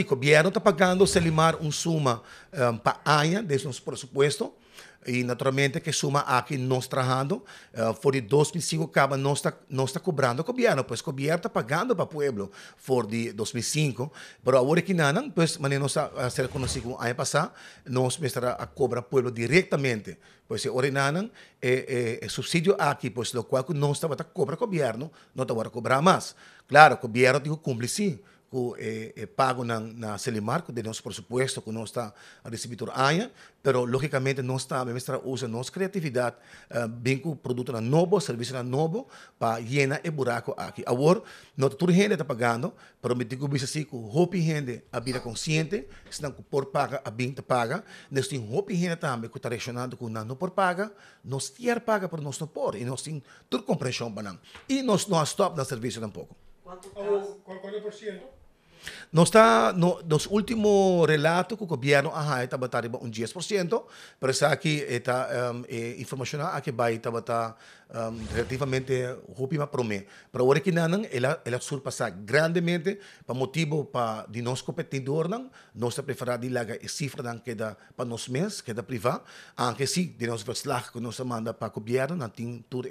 o governo está pagando Selimar uma suma um, para año de nuestro presupuesto E, naturalmente que suma aqui não está trabajando, uh, de 2005 acaba não está, não está cobrando pois o governo está pagando para o povo Fora de 2005, mas agora que não pues mañana nos hacer conocido año pasado, nos estará a cobrar pueblo directamente, pues ahora nada, eh, eh, subsídio aqui pois lo qual não estava a cobrar governo não estaba a cobrar mais Claro, o governo gobierno que cumple sim eh, eh, pago na, Celimarco, de nosso presupuesto, que não está a receber mas, logicamente, nós está, a mestra nossa criatividade, uh, bem com o produto novo, serviço novo, para llenar o buraco aqui. Agora, não toda gente está pagando, mas me digo assim, que roupa gente a vida consciente, se tá não por paga, a vinda paga, nós temos roupa gente também que está relacionado com não por paga, nós tirar paga para nós não por, e nós temos toda compreensão para nós E nós não stop no serviço tampouco. Quanto? Qual, qual é o porcento? No está, no, los últimos relatos que el gobierno, ajá, está un 10%, pero aquí, está em, eh, información que va a estar em, relativamente promedio. Pero ahora que no, el, surpasa grandemente por motivo para de no se nos de la cifra que da para nos meses que da privado, aunque sí, de pues, que nos manda para el gobierno, no tiene